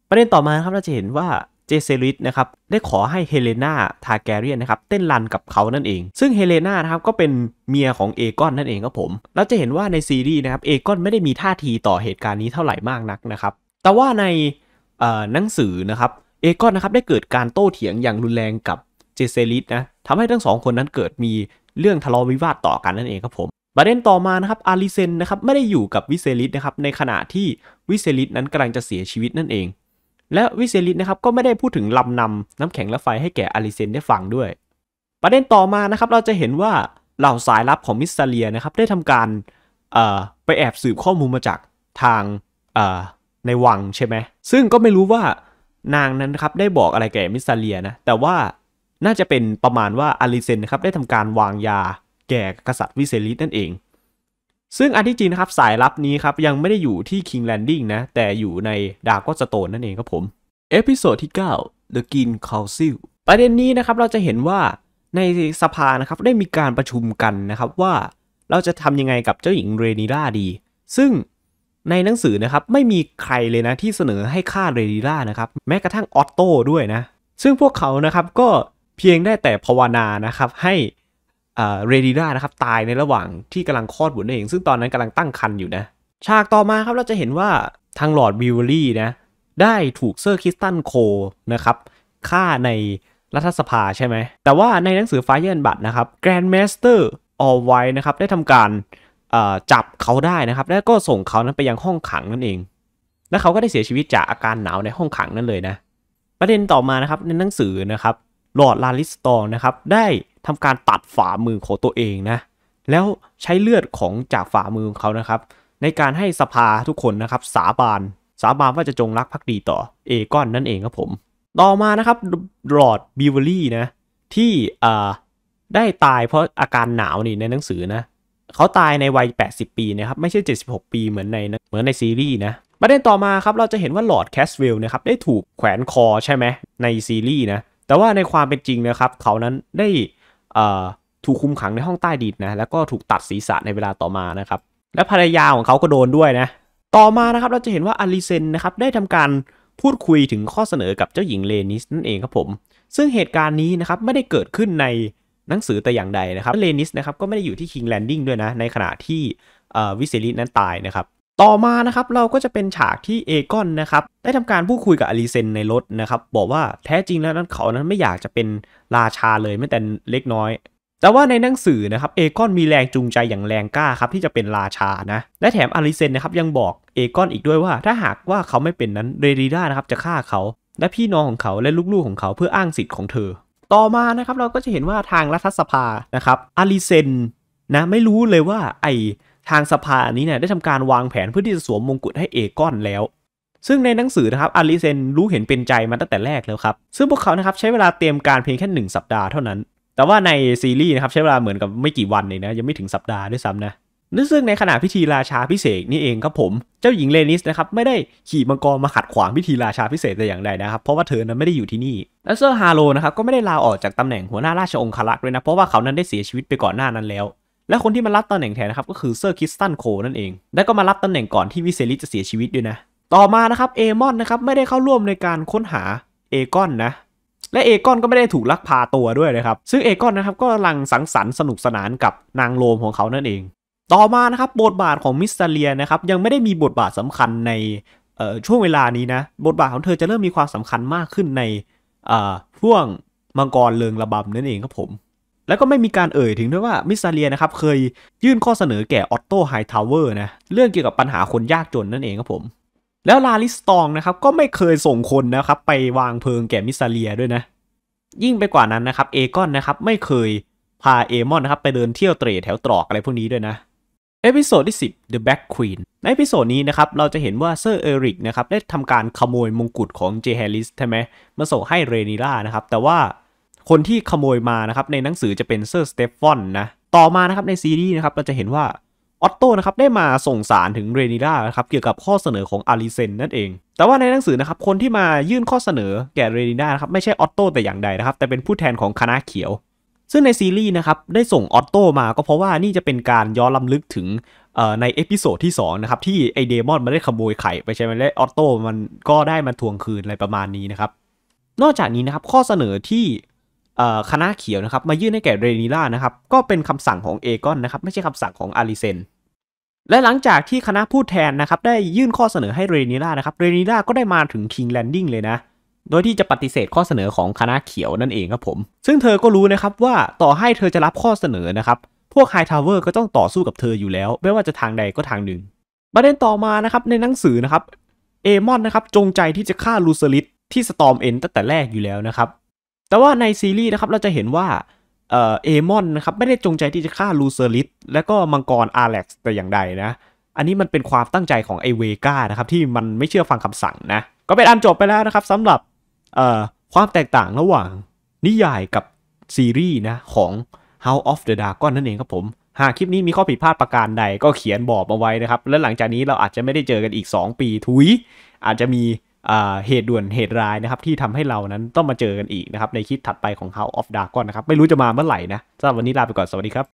ประเด็นต่อมาครับเราจะเห็นว่า เจเซริสนะครับได้ขอให้เฮเลนาทาแกเรียนนะครับเต้นรันกับเขานั่นเอง ซึ่งเฮเลนานะครับก็เป็นเมียของเอกอนนั่นเองครับผมเราจะเห็นว่าในซีรีส์นะครับเอกอนไม่ได้มีท่าทีต่อเหตุการณ์นี้เท่าไหร่มากนักนะครับแต่ว่าในหนังสือนะครับเอกอนนะครับได้เกิดการโต้เถียงอย่างรุนแรงกับเจเซลิสนะทำให้ทั้งสองคนนั้นเกิดมีเรื่องทะเลาะวิวาทต่อกันนั่นเองครับผม ประเด็นต่อมานะครับอาริเซนนะครับไม่ได้อยู่กับวิเซลิสนะครับในขณะที่วิเซลิสนั้นกำลังจะเสียชีวิตนั่นเอง และวิเซลิสนะครับก็ไม่ได้พูดถึงลำนำน้ำแข็งและไฟให้แก่อาริเซนได้ฟังด้วย ประเด็นต่อมานะครับเราจะเห็นว่าเหล่าสายลับของมิสซาเลียนะครับได้ทำการไปแอบสืบข้อมูลมาจากทางในวังใช่ไหม ซึ่งก็ไม่รู้ว่านางนั้นนะครับได้บอกอะไรแก่มิสซาเลียนะ แต่ว่าน่าจะเป็นประมาณว่าอาริเซนนะครับ ได้ทำการวางยาแก่กษัตริย์วิเซลิสนั่นเอง ซึ่งอันที่จริงนะครับ สายลับนี้ครับ ยังไม่ได้อยู่ที่คิงแลนดิ้งนะ แต่อยู่ในดาร์กสโตนนั่นเองครับผมเอพิโซดที่ 9 The Green Council ประเด็นนี้นะครับ เราจะเห็นว่าในสภานะครับ ได้มีการประชุมกันนะครับ ว่าเราจะทำยังไงกับเจ้าหญิงเรนิลาดีซึ่งในหนังสือนะครับไม่มีใครเลยนะที่เสนอให้ฆ่าเรนิลานะครับแม้กระทั่งออตโต้ด้วยนะซึ่งพวกเขานะครับก็เพียงได้แต่ภาวนานะครับให้เรดิด้านะครับตายในระหว่างที่กำลังคลอดบุตรนั่นเอง ซึ่งตอนนั้นกำลังตั้งครรภ์อยู่นะฉากต่อมาครับเราจะเห็นว่าทางหลอดวิวลี่นะได้ถูกเซอร์คิสตันโคนะครับฆ่าในรัฐสภาใช่ไหม แต่ว่าในหนังสือไฟเยนบัตนะครับแกรนด์มาสเตอร์ออลไว้นะครับ ได้ทำการจับเขาได้นะครับ แล้วก็ส่งเขานั้นไปยังห้องขังนั่นเอง และเขาก็ได้เสียชีวิตจากอาการหนาวในห้องขังนั่นเลยนะ ประเด็นต่อมานะครับในหนังสือนะครับลอร์ดลาลิสตองนะครับได้ทำการตัดฝ่ามือของตัวเองนะ แล้วใช้เลือดของจากฝ่ามือของเขานะครับในการให้สภาทุกคนนะครับสาบาน สาบานว่าจะจงรักภักดีต่อ เอก้อนนั่นเองครับผม ต่อมานะครับลอร์ดบิวเวอรี่นะที่ได้ตายเพราะอาการหนาวนี่ในหนังสือนะเขาตายในวัย 80 ปีนะครับไม่ใช่ 76 ปีเหมือนในเหมือนในซีรีส์นะประเด็นต่อมาครับเราจะเห็นว่าลอร์ดแคสเวลนะครับได้ถูกแขวนคอใช่ไหมในซีรีส์นะแต่ว่าในความเป็นจริงนะครับเขานั้นได้ถูกคุมขังในห้องใต้ดินนะแล้วก็ถูกตัดศีรษะในเวลาต่อมานะครับและภรรยาของเขาก็โดนด้วยนะต่อมานะครับเราจะเห็นว่าอลิเซนนะครับได้ทำการพูดคุยถึงข้อเสนอกับเจ้าหญิงเลนิสนั่นเองครับผมซึ่งเหตุการณ์นี้นะครับไม่ได้เกิดขึ้นในหนังสือแต่อย่างใดนะครับเลนิสนะครับก็ไม่ได้อยู่ที่คิงแลนดิ้งด้วยนะ ในขณะที่วิเซลินั้นตายนะครับต่อมานะครับเราก็จะเป็นฉากที่เอกอนนะครับได้ทำการพูดคุยกับอลิเซนในรถนะครับ บอกว่าแท้จริงแล้วนั้นเขานั้นไม่อยากจะเป็นราชาเลยแม้แต่เล็กน้อย แต่ว่าในหนังสือนะครับเอกอนมีแรงจูงใจอย่างแรงกล้าครับที่จะเป็นราชานะและแถมอลิเซนนะครับยังบอกเอกอนอีกด้วยว่าถ้าหากว่าเขาไม่เป็นนั้นเรดิด้านะครับจะฆ่าเขาและพี่น้องของเขาและลูกๆของเขาเพื่ออ้างสิทธิ์ของเธอ ต่อมานะครับเราก็จะเห็นว่าทางรัฐสภานะครับอลิเซนนะไม่รู้เลยว่าไอทางสภานี้เนี่ยได้ทำการวางแผนเพื่อที่จะสวมมงกุฎให้เอกอนแล้ว ซึ่งในหนังสือนะครับอาริเซนรู้เห็นเป็นใจมาตั้งแต่แรกแล้วครับ ซึ่งพวกเขานะครับใช้เวลาเตรียมการเพียงแค่ 1 สัปดาห์เท่านั้น แต่ว่าในซีรีส์นะครับใช้เวลาเหมือนกับไม่กี่วันเลยนะยังไม่ถึงสัปดาห์ด้วยซ้ำนะนั่นซึ่งในขณะพิธีราชาพิเศษนี่เองครับผม เจ้าหญิงเลนิสนะครับไม่ได้ขี่มังกรมาขัดขวางพิธีราชาพิเศษแต่อย่างใดนะครับเพราะว่าเธอนั้นไม่ได้อยู่ที่นี่และเซอร์ฮาโลนะครับก็ไม่ได้ลาออกจากตำแหน่งหัวหน้าราชองครักษ์้วยนะเพราะว่าเขานั้นได้เสียชีวิตไปก่อนหน้านั้นแล้วและคนที่มารับตำแหน่งแทนนะครับก็คือเซอร์คิสตันโคนั่นเอง และก็มารับตำแหน่งก่อนที่วิเซลิสจะเสียชีวิตด้วยนะ ต่อมานะครับเอมอนนะครับไม่ได้เข้าร่วมในการค้นหาเอกอนนะและเอกอนก็ไม่ได้ถูกลักพาตัวด้วยนะครับ ซึ่งเอกอนนะครับก็กำลังสังสรรค์สนุกสนานกับนางโลมของเขานั่นเองต่อมานะครับบทบาทของมิสเตเลียนะครับยังไม่ได้มีบทบาทสำคัญในช่วงเวลานี้นะบทบาทของเธอจะเริ่มมีความสำคัญมากขึ้นในช่วงมังกรเลิงระบำนั่นเองครับผมแล้วก็ไม่มีการเอ่ยถึงด้วยว่ามิสซาเลียนะครับเคยยื่นข้อเสนอแก่ออตโตไฮทาวเวอร์นะ เรื่องเกี่ยวกับปัญหาคนยากจนนั่นเองครับผม แล้วลาลิสตองนะครับก็ไม่เคยส่งคนนะครับ ไปวางเพลิงแก่มิสซาเลียด้วยนะ ยิ่งไปกว่านั้นนะครับเอกอนนะครับไม่เคยพาเอมอนนะครับ ไปเดินเที่ยวเตร่แถวตรอกอะไรพวกนี้ด้วยนะ เอพิโซดที่ 10 The Black Queen ในเอพิโซดนี้นะครับ เราจะเห็นว่าเซอร์เอริกนะครับได้ทำการขโมยมงกุฎของเจแฮลิสใช่ไหมมาส่งให้เรนิล่านะครับแต่ว่าคนที่ขโมยมานะครับในหนังสือจะเป็นเซอร์สเตฟอนนะต่อมานะครับในซีรีส์นะครับเราจะเห็นว่า ออตโตนะครับได้มาส่งสารถึงเรนิล่านะครับเกี่ยวกับข้อเสนอของอาริเซนนั่นเองแต่ว่าในหนังสือนะครับคนที่มายื่นข้อเสนอแก่เรนิล่านะครับไม่ใช่ออตโตแต่อย่างใดนะครับแต่เป็นผู้แทนของคณะเขียว ซึ่งในซีรีส์นะครับได้ส่งออตโตมาก็เพราะว่านี่จะเป็นการย้อนลํำลึกถึงในเอพิโซดที่2นะครับที่ไอเดมอนมันได้ขโมยไข่ ไปใช่ไหมและออตโตมันก็ได้มาทวงคืนอะไรประมาณนี้นะครับนอกจากนี้นะครับข้อเสนอที่คณะเขียวนะครับ มายื่นให้แก่เรนิล่านะครับก็เป็นคำสั่งของเอกอนนะครับไม่ใช่คำสั่งของอาริเซนและหลังจากที่คณะผู้แทนนะครับ ได้ยื่นข้อเสนอให้เรนิล่านะครับเรนิล่าก็ได้มาถึงคิงแลนดิ้งเลยนะ โดยที่จะปฏิเสธข้อเสนอของคณะเขียวนั่นเองครับผม ซึ่งเธอก็รู้นะครับว่าต่อให้เธอจะรับข้อเสนอนะครับ พวกไฮทาวเวอร์ก็ต้องต่อสู้กับเธออยู่แล้ว ไม่ว่าจะทางใดก็ทางหนึ่งประเด็นต่อมานะครับในหนังสือนะครับเอมอนนะครับจงใจที่จะฆ่าลูซลริสที่สตอมเอ็นตั้งแต่แรกอยู่แล้วนะครับแต่ว่าในซีรีส์นะครับเราจะเห็นว่า เออเอมอนนะครับไม่ได้จงใจที่จะฆ่าลูเซอริส และก็มังกรอาเล็กซ์แต่อย่างใดนะ อันนี้มันเป็นความตั้งใจของไอเวกานะครับที่มันไม่เชื่อฟังคำสั่งนะก็เป็นอันจบไปแล้วนะครับสำหรับความแตกต่างระหว่างนิยายกับซีรีส์นะของ House of the Dragon นั่นเองครับผม หากคลิปนี้มีข้อผิดพลาดประการใดก็เขียนบอกมาไว้นะครับและหลังจากนี้เราอาจจะไม่ได้เจอกันอีก 2 ปีทุย อาจจะมีเหตุด่วนเหตุร้ายนะครับ ที่ทำให้เรานั้นต้องมาเจอกันอีกนะครับ ในคลิปถัดไปของ House of Dragon นะครับ ไม่รู้จะมาเมื่อไหร่นะสำหรับวันนี้ลาไปก่อนสวัสดีครับ